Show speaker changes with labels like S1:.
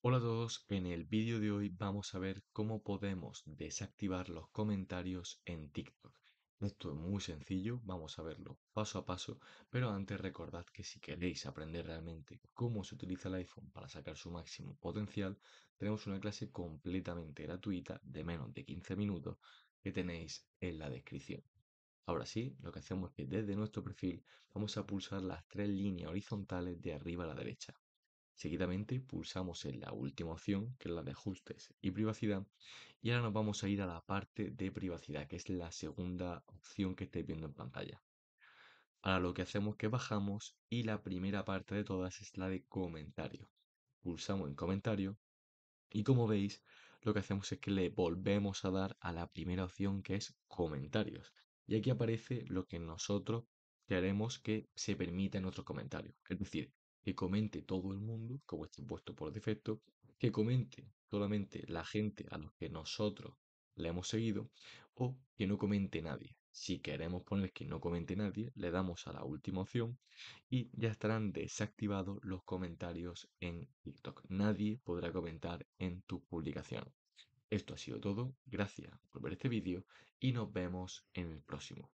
S1: Hola a todos, en el vídeo de hoy vamos a ver cómo podemos desactivar los comentarios en TikTok. Esto es muy sencillo, vamos a verlo paso a paso, pero antes recordad que si queréis aprender realmente cómo se utiliza el iPhone para sacar su máximo potencial, tenemos una clase completamente gratuita de menos de 15 minutos que tenéis en la descripción. Ahora sí, lo que hacemos es que desde nuestro perfil vamos a pulsar las tres líneas horizontales de arriba a la derecha. Seguidamente pulsamos en la última opción, que es la de ajustes y privacidad. Y ahora nos vamos a ir a la parte de privacidad, que es la segunda opción que estáis viendo en pantalla. Ahora lo que hacemos es que bajamos y la primera parte de todas es la de comentarios. Pulsamos en comentario y como veis lo que hacemos es que le volvemos a dar a la primera opción que es comentarios. Y aquí aparece lo que nosotros queremos que se permita en otros comentarios. Es decir, que comente todo el mundo, como está puesto por defecto, que comente solamente la gente a los que nosotros le hemos seguido, o que no comente nadie. Si queremos poner que no comente nadie, le damos a la última opción y ya estarán desactivados los comentarios en TikTok. Nadie podrá comentar en tu publicación. Esto ha sido todo, gracias por ver este vídeo y nos vemos en el próximo.